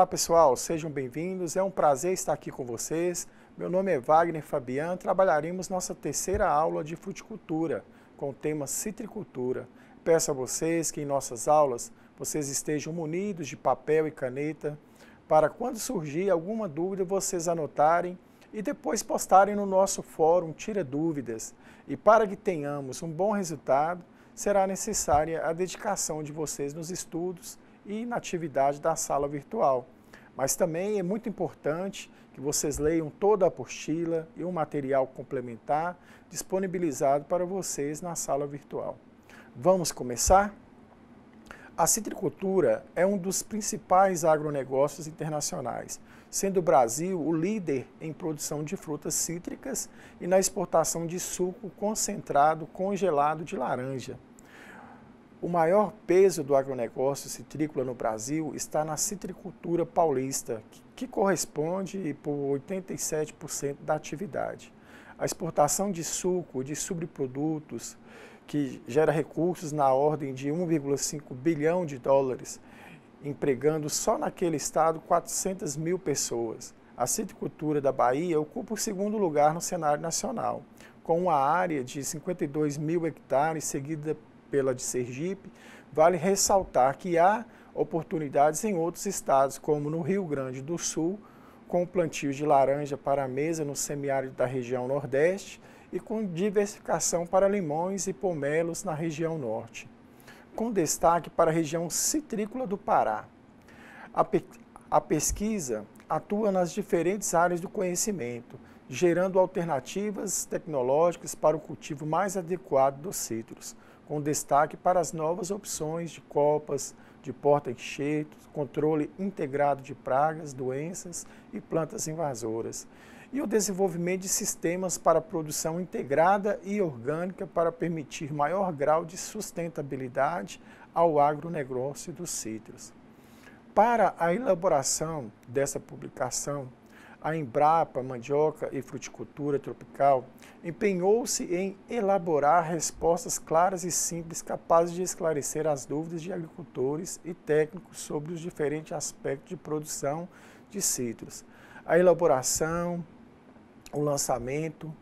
Olá pessoal, sejam bem-vindos. É um prazer estar aqui com vocês. Meu nome é Wagner Fabian. Trabalharemos nossa terceira aula de fruticultura com o tema citricultura. Peço a vocês que em nossas aulas vocês estejam munidos de papel e caneta para quando surgir alguma dúvida vocês anotarem e depois postarem no nosso fórum Tira Dúvidas. E para que tenhamos um bom resultado, será necessária a dedicação de vocês nos estudos e na atividade da sala virtual. Mas também é muito importante que vocês leiam toda a apostila e o material complementar disponibilizado para vocês na sala virtual. Vamos começar? A citricultura é um dos principais agronegócios internacionais, sendo o Brasil o líder em produção de frutas cítricas e na exportação de suco concentrado congelado de laranja. O maior peso do agronegócio citrícola no Brasil está na citricultura paulista, que corresponde por 87% da atividade. A exportação de suco, de subprodutos, que gera recursos na ordem de 1,5 bilhão de dólares, empregando só naquele estado 400 mil pessoas. A citricultura da Bahia ocupa o segundo lugar no cenário nacional, com uma área de 52 mil hectares, seguida pela de Sergipe, vale ressaltar que há oportunidades em outros estados, como no Rio Grande do Sul, com plantio de laranja para a mesa no semiárido da região Nordeste e com diversificação para limões e pomelos na região Norte. Com destaque para a região citrícola do Pará. A, pe a pesquisa atua nas diferentes áreas do conhecimento, gerando alternativas tecnológicas para o cultivo mais adequado dos cítricos com destaque para as novas opções de copas, de porta-enxertos, controle integrado de pragas, doenças e plantas invasoras, e o desenvolvimento de sistemas para produção integrada e orgânica para permitir maior grau de sustentabilidade ao agronegócio dos citros. Para a elaboração dessa publicação, a Embrapa Mandioca e Fruticultura Tropical empenhou-se em elaborar respostas claras e simples capazes de esclarecer as dúvidas de agricultores e técnicos sobre os diferentes aspectos de produção de citros. A elaboração, o lançamento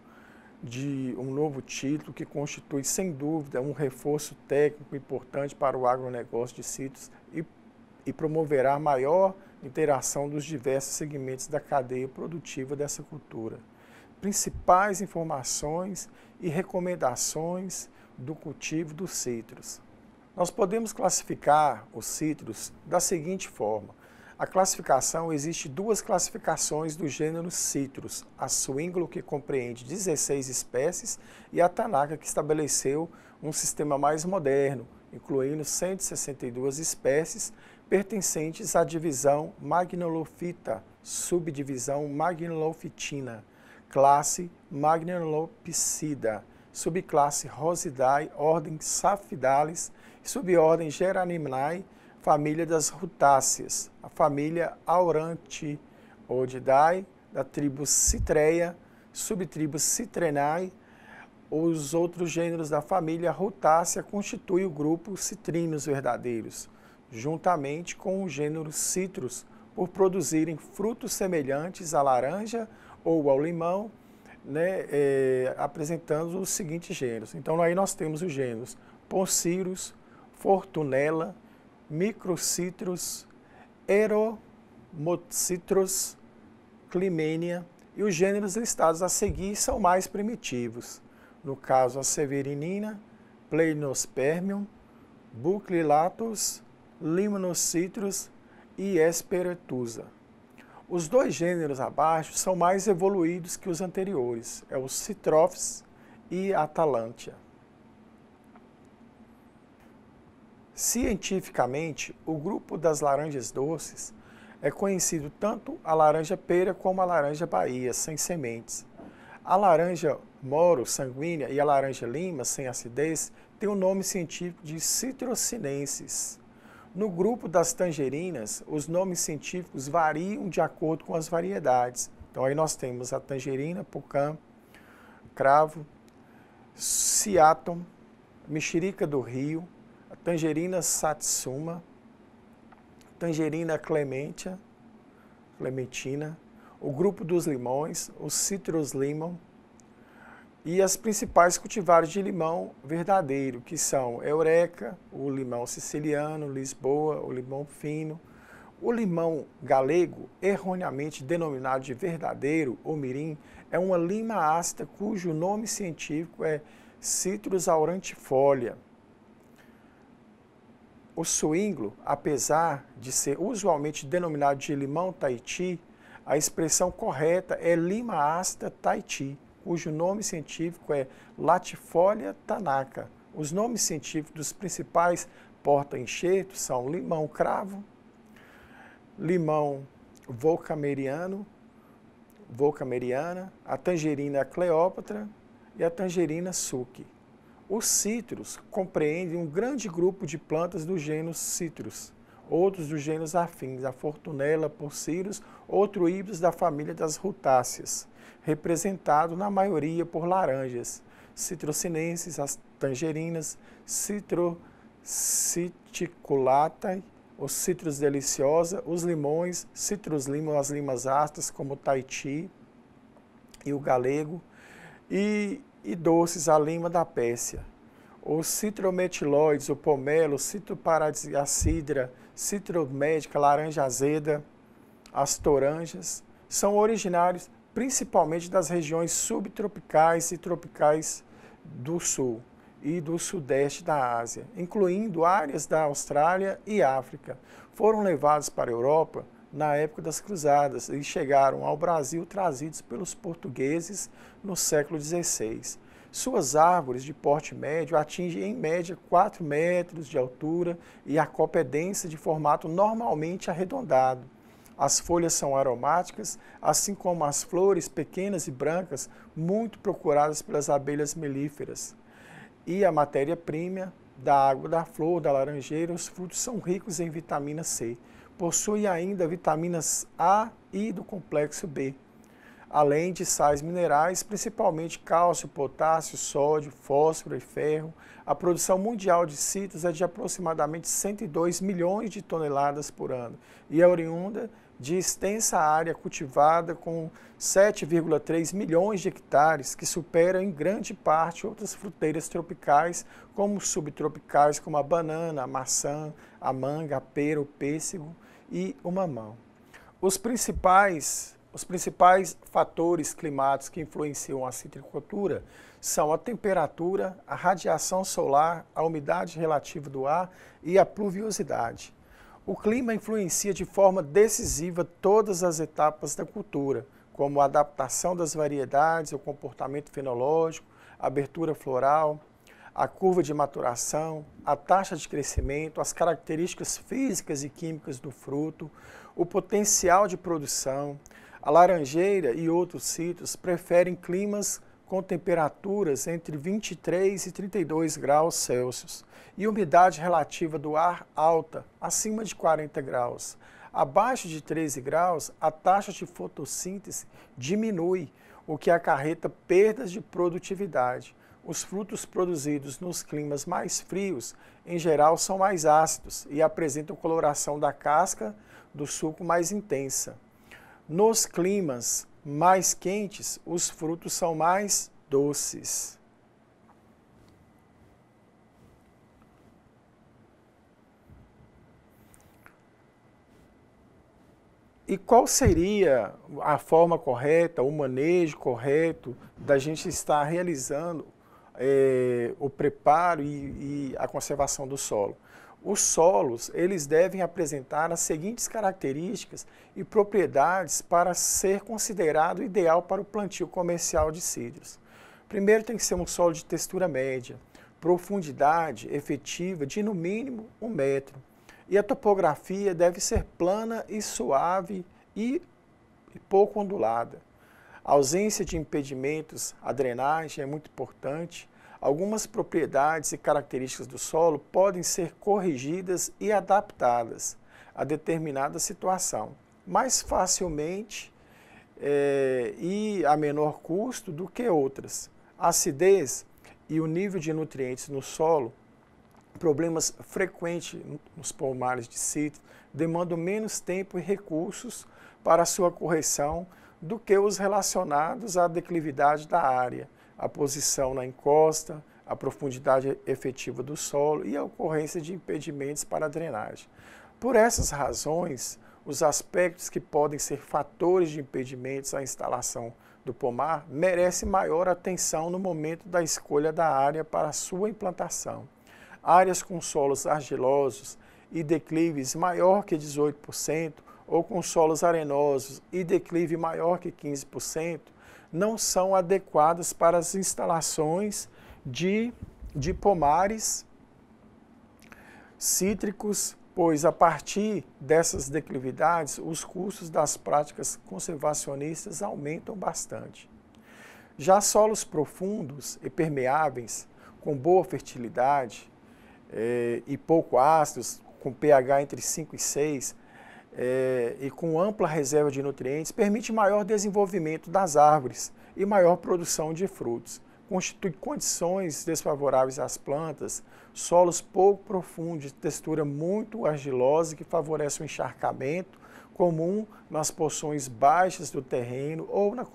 de um novo título que constitui, sem dúvida, um reforço técnico importante para o agronegócio de citros e, e promoverá maior interação dos diversos segmentos da cadeia produtiva dessa cultura, principais informações e recomendações do cultivo dos citros. Nós podemos classificar os citros da seguinte forma. A classificação, existe duas classificações do gênero citros, a suínglo, que compreende 16 espécies, e a Tanaka, que estabeleceu um sistema mais moderno, incluindo 162 espécies pertencentes à divisão magnolofita, subdivisão magnolofitina, classe magnolopsida, subclasse Rosidae, ordem Saphidalis, subordem Geranimnae, família das Rutáceas, a família Aurantiodidae, da tribo Citreia, subtribo Citrenae, os outros gêneros da família Rutácea constituem o grupo Citrinos verdadeiros juntamente com o gênero Citrus, por produzirem frutos semelhantes à laranja ou ao limão, né, é, apresentando os seguintes gêneros. Então, aí nós temos os gêneros Poncirus, Fortunella, Microcitrus, Eromocitrus, Climenia, e os gêneros listados a seguir são mais primitivos. No caso, a severinina, Pleinospermium, Buclilatus, Limnocitrus e Esperetusa. Os dois gêneros abaixo são mais evoluídos que os anteriores, é o Citrophes e Atalantia. Cientificamente, o grupo das laranjas doces é conhecido tanto a laranja pera como a laranja baía sem sementes. A laranja moro, sanguínea, e a laranja lima, sem acidez, têm o nome científico de citrocinenses. No grupo das tangerinas, os nomes científicos variam de acordo com as variedades. Então aí nós temos a tangerina, pucã, cravo, ciatum, mexerica do rio, a tangerina satsuma, tangerina clementia, clementina, o grupo dos limões, o citrus limon, e as principais cultivares de limão verdadeiro, que são Eureka, o limão siciliano, Lisboa, o limão fino, o limão galego, erroneamente denominado de verdadeiro ou mirim, é uma lima ácida cujo nome científico é Citrus aurantifolia. O suínglo, apesar de ser usualmente denominado de limão Tahiti, a expressão correta é lima ácida Tahiti cujo nome científico é Latifolia tanaka. Os nomes científicos dos principais porta-enxertos são limão cravo, limão volcameriano, volcameriana, a tangerina Cleópatra e a tangerina Suki. Os cítrus compreendem um grande grupo de plantas do gênero Citrus, outros dos gêneros afins, a Fortunella, Porcirus, outro híbrido da família das Rutáceas, representado na maioria por laranjas, citrocinenses, as tangerinas, citrociticulatai, os citros deliciosa, os limões, citros limo, as limas astas, como o Tahiti e o galego, e, e doces, a lima da Pérsia os citrometiloides, o pomelo, o citoparadis, a cidra, médica, laranja azeda, as toranjas, são originários principalmente das regiões subtropicais e tropicais do sul e do sudeste da Ásia, incluindo áreas da Austrália e África. Foram levados para a Europa na época das Cruzadas e chegaram ao Brasil trazidos pelos portugueses no século XVI. Suas árvores de porte médio atingem em média 4 metros de altura e a copa é densa de formato normalmente arredondado. As folhas são aromáticas, assim como as flores pequenas e brancas, muito procuradas pelas abelhas melíferas. E a matéria-prima da água da flor, da laranjeira, os frutos são ricos em vitamina C. Possui ainda vitaminas A e do complexo B além de sais minerais, principalmente cálcio, potássio, sódio, fósforo e ferro. A produção mundial de sítios é de aproximadamente 102 milhões de toneladas por ano e é oriunda de extensa área cultivada com 7,3 milhões de hectares, que supera em grande parte outras fruteiras tropicais, como subtropicais, como a banana, a maçã, a manga, a pera, o pêssego e o mamão. Os principais os principais fatores climáticos que influenciam a citricultura são a temperatura, a radiação solar, a umidade relativa do ar e a pluviosidade. O clima influencia de forma decisiva todas as etapas da cultura, como a adaptação das variedades, o comportamento fenológico, a abertura floral, a curva de maturação, a taxa de crescimento, as características físicas e químicas do fruto, o potencial de produção, a laranjeira e outros sítios preferem climas com temperaturas entre 23 e 32 graus Celsius e umidade relativa do ar alta, acima de 40 graus. Abaixo de 13 graus, a taxa de fotossíntese diminui, o que acarreta perdas de produtividade. Os frutos produzidos nos climas mais frios, em geral, são mais ácidos e apresentam coloração da casca do suco mais intensa. Nos climas mais quentes, os frutos são mais doces. E qual seria a forma correta, o manejo correto da gente estar realizando é, o preparo e, e a conservação do solo? Os solos, eles devem apresentar as seguintes características e propriedades para ser considerado ideal para o plantio comercial de cílios. Primeiro tem que ser um solo de textura média, profundidade efetiva de no mínimo um metro. E a topografia deve ser plana e suave e pouco ondulada. A ausência de impedimentos a drenagem é muito importante. Algumas propriedades e características do solo podem ser corrigidas e adaptadas a determinada situação, mais facilmente é, e a menor custo do que outras. A acidez e o nível de nutrientes no solo, problemas frequentes nos pomares de sítio, demandam menos tempo e recursos para sua correção do que os relacionados à declividade da área, a posição na encosta, a profundidade efetiva do solo e a ocorrência de impedimentos para a drenagem. Por essas razões, os aspectos que podem ser fatores de impedimentos à instalação do pomar merecem maior atenção no momento da escolha da área para sua implantação. Áreas com solos argilosos e declives maior que 18% ou com solos arenosos e declive maior que 15%, não são adequadas para as instalações de, de pomares cítricos, pois a partir dessas declividades, os custos das práticas conservacionistas aumentam bastante. Já solos profundos e permeáveis, com boa fertilidade eh, e pouco ácidos, com pH entre 5 e 6, é, e com ampla reserva de nutrientes, permite maior desenvolvimento das árvores e maior produção de frutos. Constitui condições desfavoráveis às plantas, solos pouco profundos, textura muito argilosa que favorece o encharcamento comum nas porções baixas do terreno ou na,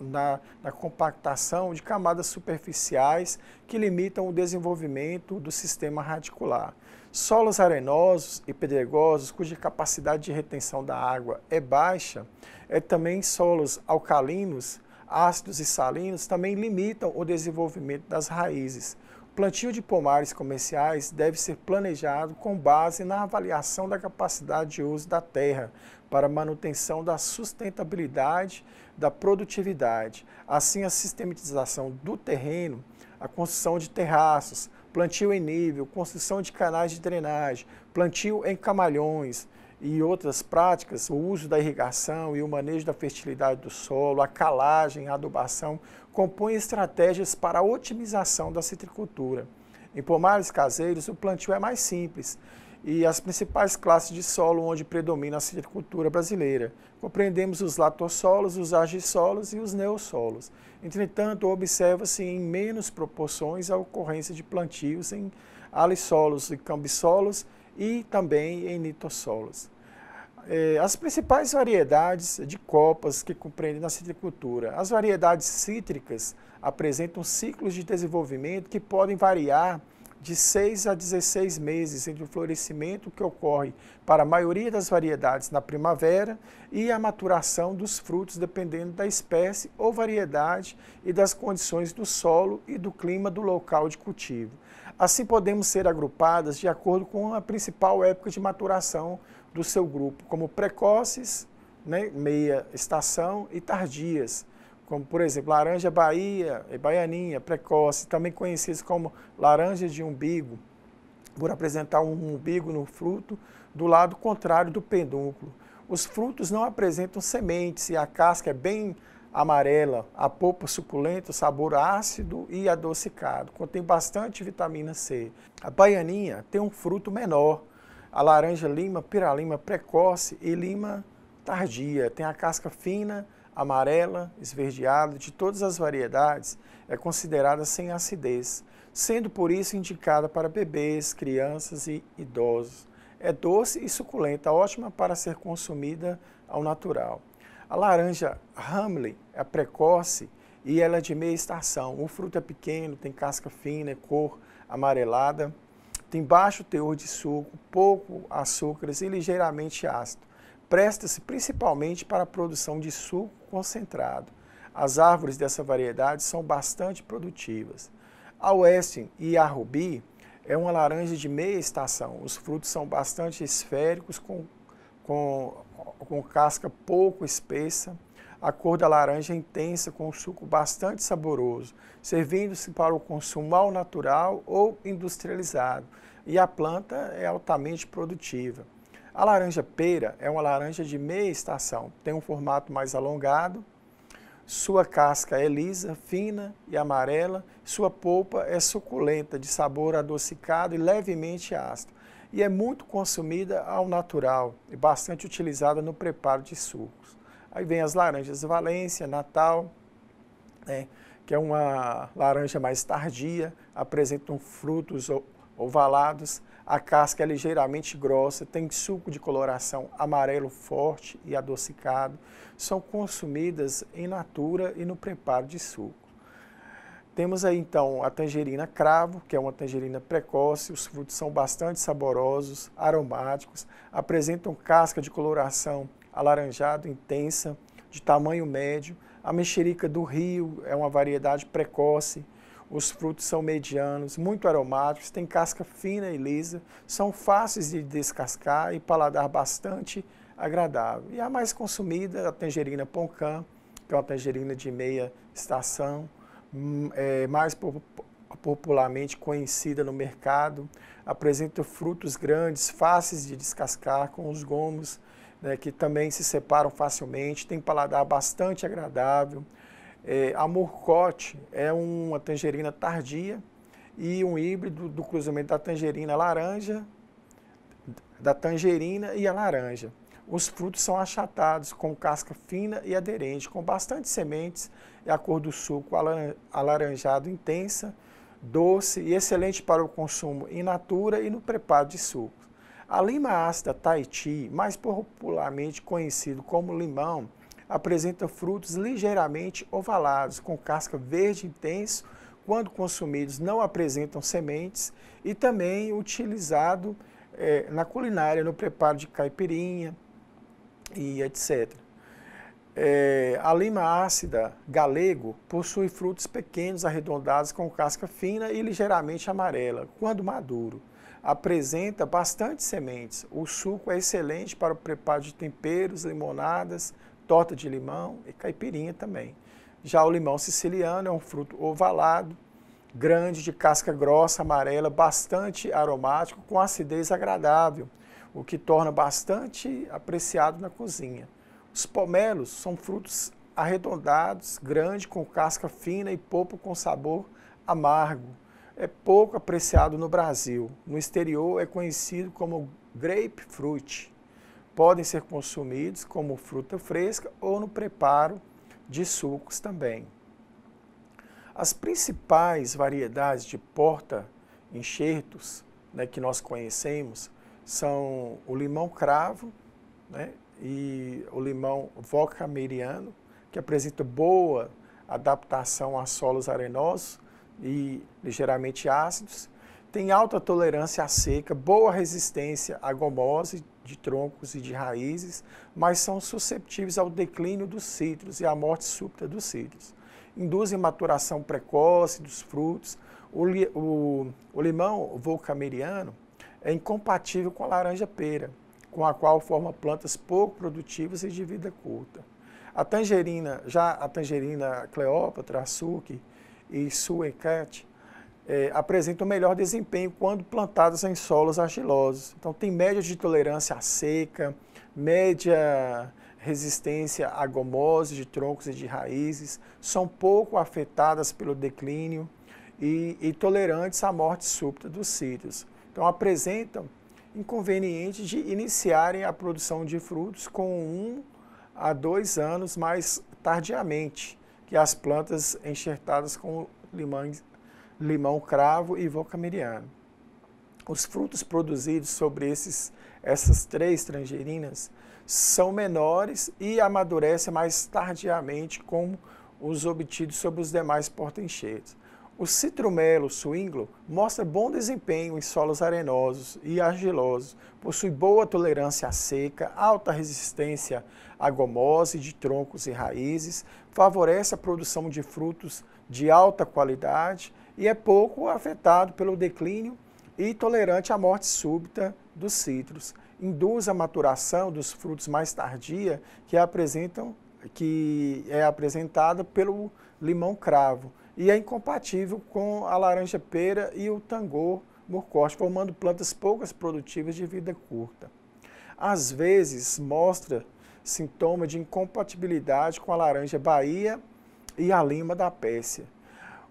na, na compactação de camadas superficiais que limitam o desenvolvimento do sistema radicular. Solos arenosos e pedregosos, cuja capacidade de retenção da água é baixa, é também solos alcalinos, ácidos e salinos também limitam o desenvolvimento das raízes, plantio de pomares comerciais deve ser planejado com base na avaliação da capacidade de uso da terra para manutenção da sustentabilidade da produtividade. Assim, a sistematização do terreno, a construção de terraços, plantio em nível, construção de canais de drenagem, plantio em camalhões, e outras práticas, o uso da irrigação e o manejo da fertilidade do solo, a calagem, a adubação, compõem estratégias para a otimização da citricultura. Em pomares caseiros, o plantio é mais simples e as principais classes de solo onde predomina a citricultura brasileira. Compreendemos os latossolos, os argissolos e os neossolos. Entretanto, observa-se em menos proporções a ocorrência de plantios em alissolos e cambissolos, e também em nitossolos. Eh, as principais variedades de copas que compreendem na citricultura. As variedades cítricas apresentam ciclos de desenvolvimento que podem variar de 6 a 16 meses entre o florescimento que ocorre para a maioria das variedades na primavera e a maturação dos frutos, dependendo da espécie ou variedade e das condições do solo e do clima do local de cultivo. Assim, podemos ser agrupadas de acordo com a principal época de maturação do seu grupo, como precoces, né, meia estação e tardias como por exemplo, laranja Bahia e é baianinha, precoce, também conhecidos como laranjas de umbigo, por apresentar um umbigo no fruto do lado contrário do pedúnculo. Os frutos não apresentam sementes e a casca é bem amarela, a polpa suculenta, sabor ácido e adocicado, contém bastante vitamina C. A baianinha tem um fruto menor, a laranja lima, piralima precoce e lima tardia, tem a casca fina, amarela, esverdeada, de todas as variedades, é considerada sem acidez, sendo por isso indicada para bebês, crianças e idosos. É doce e suculenta, ótima para ser consumida ao natural. A laranja Hamley é precoce e ela é de meia estação. O fruto é pequeno, tem casca fina, é cor amarelada, tem baixo teor de suco, pouco açúcares e ligeiramente ácido presta-se principalmente para a produção de suco concentrado. As árvores dessa variedade são bastante produtivas. A Westin e a Rubi é uma laranja de meia estação. Os frutos são bastante esféricos, com, com, com casca pouco espessa. A cor da laranja é intensa, com um suco bastante saboroso, servindo-se para o consumo ao natural ou industrializado. E a planta é altamente produtiva. A laranja pera é uma laranja de meia estação, tem um formato mais alongado, sua casca é lisa, fina e amarela, sua polpa é suculenta, de sabor adocicado e levemente ácido, e é muito consumida ao natural e bastante utilizada no preparo de sucos. Aí vem as laranjas Valência, Natal, né, que é uma laranja mais tardia, apresentam frutos ovalados, a casca é ligeiramente grossa, tem suco de coloração amarelo forte e adocicado, são consumidas em natura e no preparo de suco. Temos aí então a tangerina cravo, que é uma tangerina precoce, os frutos são bastante saborosos, aromáticos, apresentam casca de coloração alaranjado intensa, de tamanho médio. A mexerica do rio é uma variedade precoce, os frutos são medianos, muito aromáticos, têm casca fina e lisa, são fáceis de descascar e paladar bastante agradável. E a mais consumida, a tangerina poncã, que é uma tangerina de meia estação, hum, é mais popularmente conhecida no mercado, apresenta frutos grandes, fáceis de descascar, com os gomos né, que também se separam facilmente, tem paladar bastante agradável. É, a Murcote é uma tangerina tardia e um híbrido do cruzamento da tangerina laranja, da tangerina e a laranja. Os frutos são achatados, com casca fina e aderente, com bastante sementes e a cor do suco alaranjado intensa, doce e excelente para o consumo in natura e no preparo de sucos. A lima ácida Tahiti, mais popularmente conhecido como limão, apresenta frutos ligeiramente ovalados, com casca verde intenso, quando consumidos não apresentam sementes e também utilizado é, na culinária, no preparo de caipirinha e etc. É, eh, a lima ácida galego possui frutos pequenos, arredondados, com casca fina e ligeiramente amarela, quando maduro apresenta bastante sementes. O suco é excelente para o preparo de temperos, limonadas, torta de limão e caipirinha também. Já o limão siciliano é um fruto ovalado, grande, de casca grossa, amarela, bastante aromático, com acidez agradável, o que torna bastante apreciado na cozinha. Os pomelos são frutos arredondados, grandes, com casca fina e popo com sabor amargo. É pouco apreciado no Brasil. No exterior é conhecido como grapefruit podem ser consumidos como fruta fresca ou no preparo de sucos também. As principais variedades de porta-enxertos né, que nós conhecemos são o limão cravo né, e o limão vocameriano, que apresenta boa adaptação a solos arenosos e ligeiramente ácidos, tem alta tolerância à seca, boa resistência à gomose de troncos e de raízes, mas são susceptíveis ao declínio dos cítricos e à morte súbita dos cítricos. Induzem maturação precoce dos frutos. O, li, o, o limão volcameriano é incompatível com a laranja pera, com a qual forma plantas pouco produtivas e de vida curta. A tangerina, já a tangerina Cleópatra, açúcar e suecate, é, apresentam melhor desempenho quando plantadas em solos argilosos. Então, tem média de tolerância à seca, média resistência à gomose de troncos e de raízes, são pouco afetadas pelo declínio e, e tolerantes à morte súbita dos cítrios. Então, apresentam inconveniente de iniciarem a produção de frutos com um a dois anos mais tardiamente que as plantas enxertadas com limões limão cravo e vocameriano. Os frutos produzidos sobre esses, essas três tangerinas são menores e amadurecem mais tardiamente como os obtidos sobre os demais porta-encheiros. O citrumelo swinglo mostra bom desempenho em solos arenosos e argilosos, possui boa tolerância à seca, alta resistência à gomose de troncos e raízes, favorece a produção de frutos de alta qualidade e é pouco afetado pelo declínio e tolerante à morte súbita dos citros. Induz a maturação dos frutos mais tardia, que, apresentam, que é apresentada pelo limão-cravo e é incompatível com a laranja-pera e o tangor murcote, formando plantas poucas produtivas de vida curta. Às vezes mostra sintoma de incompatibilidade com a laranja Bahia e a lima da Pérsia.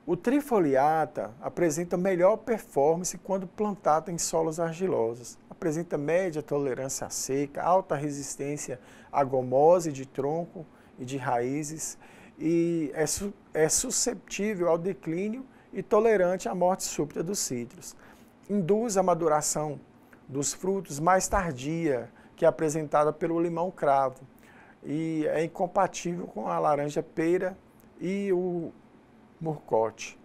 O trifoliata apresenta melhor performance quando plantado em solos argilosos. Apresenta média tolerância à seca, alta resistência à gomose de tronco e de raízes e é, su é susceptível ao declínio e tolerante à morte súbita dos cítrus. Induz a maduração dos frutos mais tardia, que é apresentada pelo limão cravo, e é incompatível com a laranja peira e o murcote.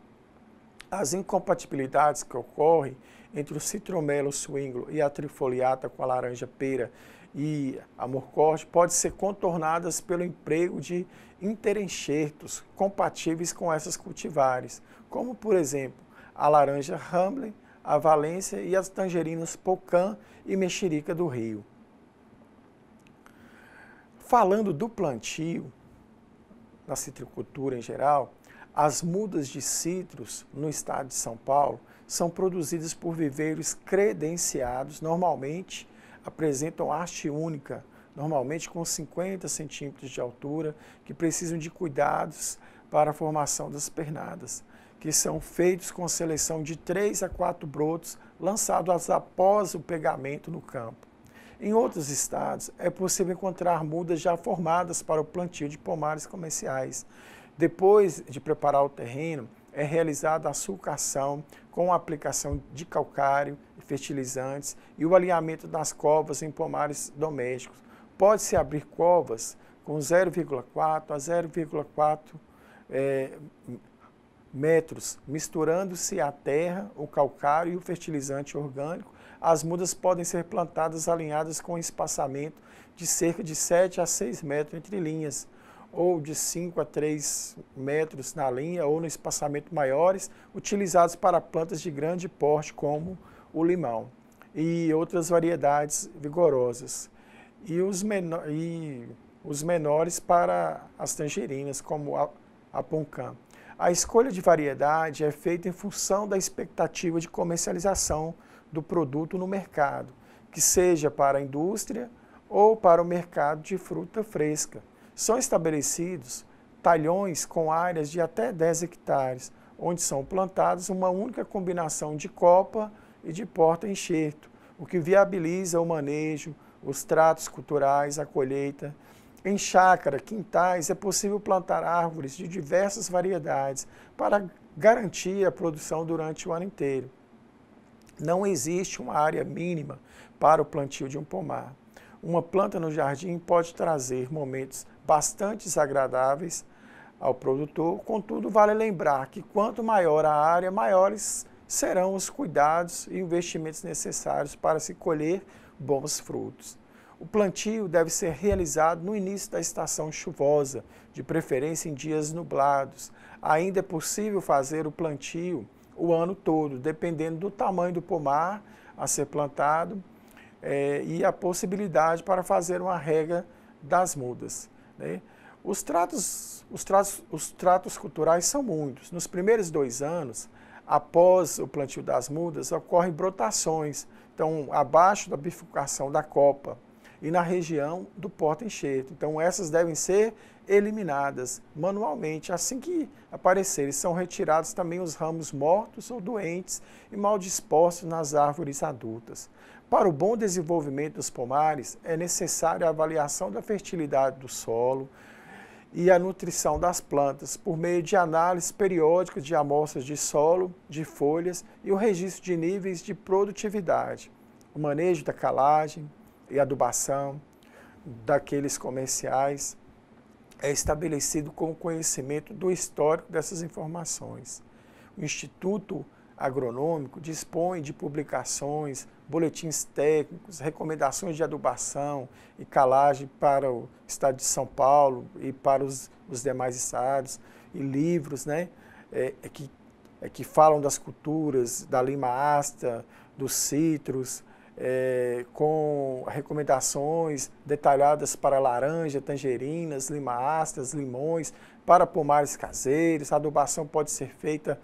As incompatibilidades que ocorrem entre o citromelo suíngolo e a trifoliata com a laranja pera e a murcote podem ser contornadas pelo emprego de interenxertos compatíveis com essas cultivares, como por exemplo a laranja Hamlin, a Valência e as tangerinas Pocan e Mexerica do Rio. Falando do plantio, na citricultura em geral, as mudas de citros no estado de São Paulo são produzidas por viveiros credenciados, normalmente apresentam haste única, normalmente com 50 centímetros de altura, que precisam de cuidados para a formação das pernadas, que são feitos com seleção de 3 a 4 brotos lançados após o pegamento no campo. Em outros estados, é possível encontrar mudas já formadas para o plantio de pomares comerciais, depois de preparar o terreno, é realizada a sulcação com a aplicação de calcário e fertilizantes e o alinhamento das covas em pomares domésticos. Pode-se abrir covas com 0,4 a 0,4 é, eh, metros, misturando-se a terra, o calcário e o fertilizante orgânico. As mudas podem ser plantadas alinhadas com espaçamento de cerca de 7 a 6 metros entre linhas ou de 5 a 3 metros na linha ou no espaçamento maiores, utilizados para plantas de grande porte como o limão e outras variedades vigorosas. E os, menor, e os menores para as tangerinas, como a, a A escolha de variedade é feita em função da expectativa de comercialização do produto no mercado, que seja para a indústria ou para o mercado de fruta fresca. São estabelecidos talhões com áreas de até 10 hectares, onde são plantados uma única combinação de copa e de porta-enxerto, o que viabiliza o manejo, os tratos culturais, a colheita. Em chácara, quintais, é possível plantar árvores de diversas variedades para garantir a produção durante o ano inteiro. Não existe uma área mínima para o plantio de um pomar uma planta no jardim pode trazer momentos bastante agradáveis ao produtor, contudo, vale lembrar que quanto maior a área, maiores serão os cuidados e investimentos necessários para se colher bons frutos. O plantio deve ser realizado no início da estação chuvosa, de preferência em dias nublados. Ainda é possível fazer o plantio o ano todo, dependendo do tamanho do pomar a ser plantado é, e a possibilidade para fazer uma regra das mudas. Né? Os, tratos, os, tratos, os tratos culturais são muitos. Nos primeiros dois anos, após o plantio das mudas, ocorrem brotações, então abaixo da bifurcação da copa e na região do porta-enxerto. Então essas devem ser eliminadas manualmente. Assim que aparecerem, são retirados também os ramos mortos ou doentes e mal dispostos nas árvores adultas. Para o bom desenvolvimento dos pomares, é necessária a avaliação da fertilidade do solo e a nutrição das plantas por meio de análise periódica de amostras de solo, de folhas e o registro de níveis de produtividade, o manejo da calagem e adubação daqueles comerciais é estabelecido com o conhecimento do histórico dessas informações. O Instituto agronômico dispõe de publicações, boletins técnicos, recomendações de adubação e calagem para o estado de São Paulo e para os, os demais estados, e livros né, é, é que, é que falam das culturas, da lima asta, dos citros, é, com recomendações detalhadas para laranja, tangerinas, lima astas, limões, para pomares caseiros. A adubação pode ser feita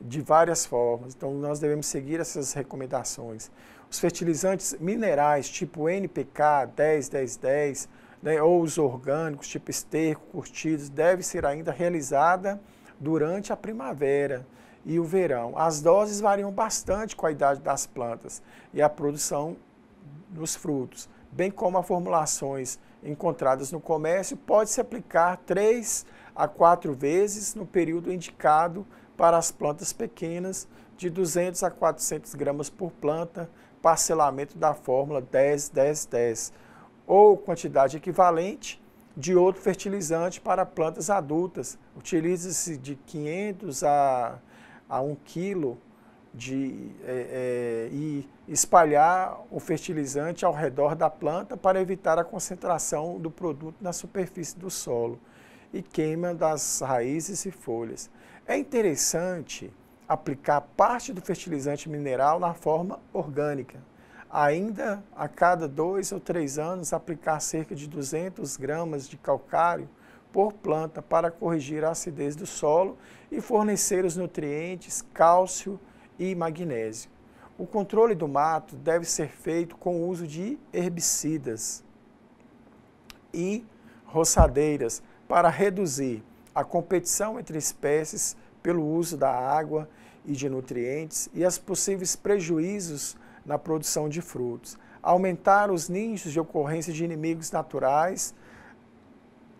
de várias formas. Então, nós devemos seguir essas recomendações. Os fertilizantes minerais, tipo NPK 10, 10, 10, né, ou os orgânicos, tipo esterco, curtidos, deve ser ainda realizada durante a primavera e o verão. As doses variam bastante com a idade das plantas e a produção dos frutos, bem como as formulações encontradas no comércio, pode se aplicar três a quatro vezes no período indicado para as plantas pequenas, de 200 a 400 gramas por planta, parcelamento da fórmula 10-10-10, ou quantidade equivalente de outro fertilizante para plantas adultas. Utilize-se de 500 a, a 1 quilo de, é, é, e espalhar o fertilizante ao redor da planta para evitar a concentração do produto na superfície do solo e queima das raízes e folhas. É interessante aplicar parte do fertilizante mineral na forma orgânica. Ainda a cada dois ou três anos, aplicar cerca de 200 gramas de calcário por planta para corrigir a acidez do solo e fornecer os nutrientes cálcio e magnésio. O controle do mato deve ser feito com o uso de herbicidas e roçadeiras para reduzir a competição entre espécies pelo uso da água e de nutrientes e as possíveis prejuízos na produção de frutos, aumentar os nichos de ocorrência de inimigos naturais,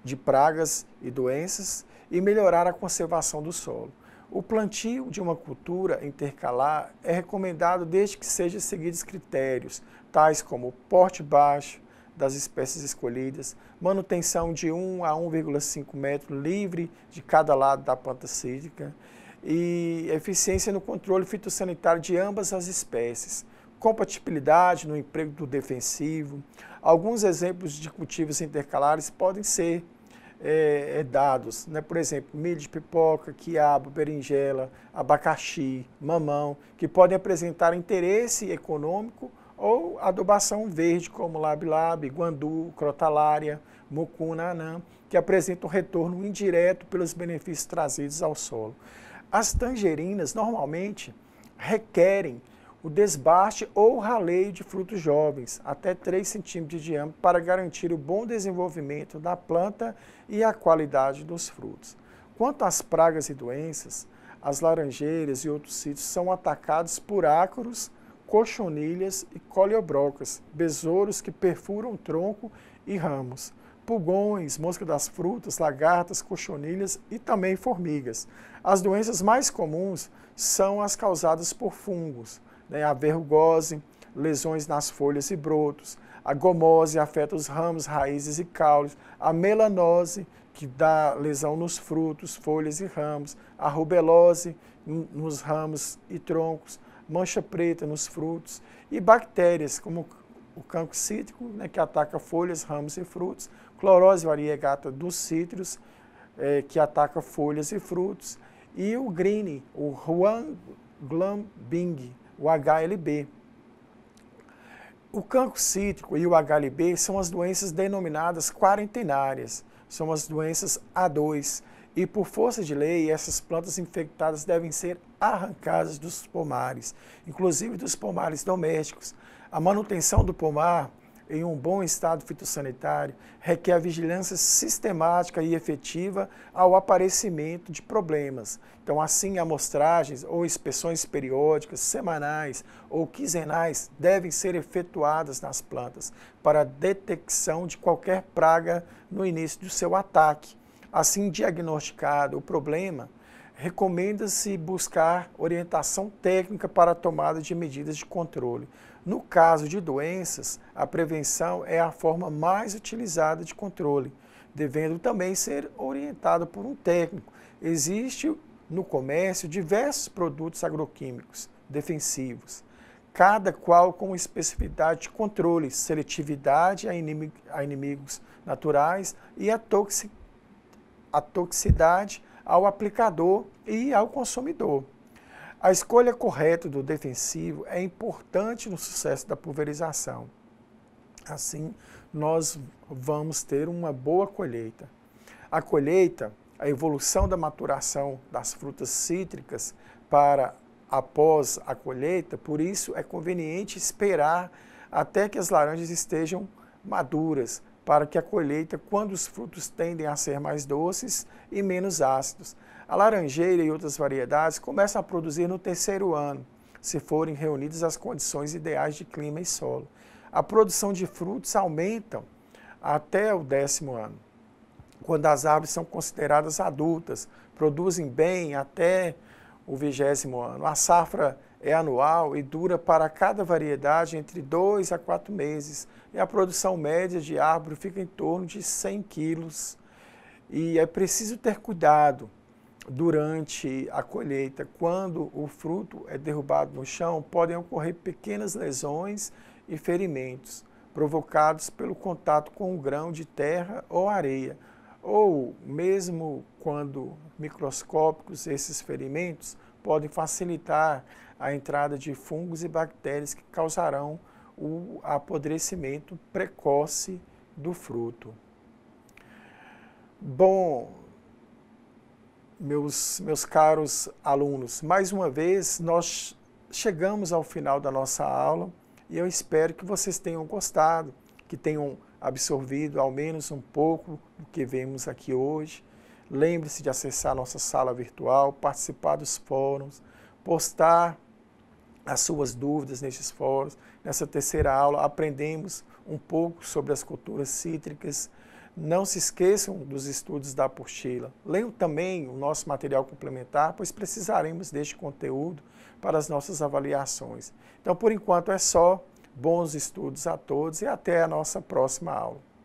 de pragas e doenças e melhorar a conservação do solo. O plantio de uma cultura intercalar é recomendado desde que sejam seguidos critérios, tais como porte baixo, das espécies escolhidas, manutenção de 1 a 1,5 metro livre de cada lado da planta cítrica e eficiência no controle fitossanitário de ambas as espécies, compatibilidade no emprego do defensivo. Alguns exemplos de cultivos intercalares podem ser é, é, dados, né? por exemplo, milho de pipoca, quiabo, berinjela, abacaxi, mamão, que podem apresentar interesse econômico ou adubação verde, como labilab, guandu, crotalária, mucuna, anã, que apresentam retorno indireto pelos benefícios trazidos ao solo. As tangerinas normalmente requerem o desbaste ou raleio de frutos jovens, até 3 centímetros de diâmetro, para garantir o bom desenvolvimento da planta e a qualidade dos frutos. Quanto às pragas e doenças, as laranjeiras e outros sítios são atacados por ácaros cochonilhas e coleobrocas, besouros que perfuram tronco e ramos, pulgões, mosca das frutas, lagartas, cochonilhas e também formigas. As doenças mais comuns são as causadas por fungos, né? a verrugose, lesões nas folhas e brotos, a gomose afeta os ramos, raízes e caules, a melanose, que dá lesão nos frutos, folhas e ramos, a rubelose nos ramos e troncos, mancha preta nos frutos e bactérias como o cancro cítrico, né, que ataca folhas, ramos e frutos, clorose variegata dos cítricos, é, que ataca folhas e frutos, e o green, o Huanglambing, o HLB. O cancro cítrico e o HLB são as doenças denominadas quarentenárias, são as doenças A2, e por força de lei, essas plantas infectadas devem ser arrancadas dos pomares, inclusive dos pomares domésticos. A manutenção do pomar em um bom estado fitossanitário requer a vigilância sistemática e efetiva ao aparecimento de problemas. Então, assim, amostragens ou inspeções periódicas, semanais ou quinzenais devem ser efetuadas nas plantas para detecção de qualquer praga no início do seu ataque. Assim diagnosticado o problema, recomenda-se buscar orientação técnica para a tomada de medidas de controle. No caso de doenças, a prevenção é a forma mais utilizada de controle, devendo também ser orientado por um técnico. Existe no comércio diversos produtos agroquímicos defensivos, cada qual com especificidade de controle, seletividade a, inimigos naturais e a, toxicidade ao aplicador e ao consumidor. A escolha correta do defensivo é importante no sucesso da pulverização. Assim, nós vamos ter uma boa colheita. A colheita, a evolução da maturação das frutas cítricas para após a colheita, por isso é conveniente esperar até que as laranjas estejam maduras para que a colheita, quando os frutos tendem a ser mais doces e menos ácidos. A laranjeira e outras variedades começam a produzir no terceiro ano, se forem reunidas as condições ideais de clima e solo. A produção de frutos aumenta até o décimo ano, quando as árvores são consideradas adultas, produzem bem até o vigésimo ano. A safra é anual e dura para cada variedade entre dois a quatro meses, e a produção média de árvore fica em torno de 100 quilos. E é preciso ter cuidado durante a colheita. Quando o fruto é derrubado no chão, podem ocorrer pequenas lesões e ferimentos provocados pelo contato com o grão de terra ou areia. Ou, mesmo quando microscópicos, esses ferimentos podem facilitar a entrada de fungos e bactérias que causarão o apodrecimento precoce do fruto. Bom, meus, meus caros alunos, mais uma vez nós chegamos ao final da nossa aula e eu espero que vocês tenham gostado, que tenham absorvido ao menos um pouco do que vemos aqui hoje. Lembre-se de acessar nossa sala virtual, participar dos fóruns, postar as suas dúvidas nesses fóruns, Nessa terceira aula aprendemos um pouco sobre as culturas cítricas. Não se esqueçam dos estudos da apostila. Leiam também o nosso material complementar, pois precisaremos deste conteúdo para as nossas avaliações. Então, por enquanto é só. Bons estudos a todos e até a nossa próxima aula.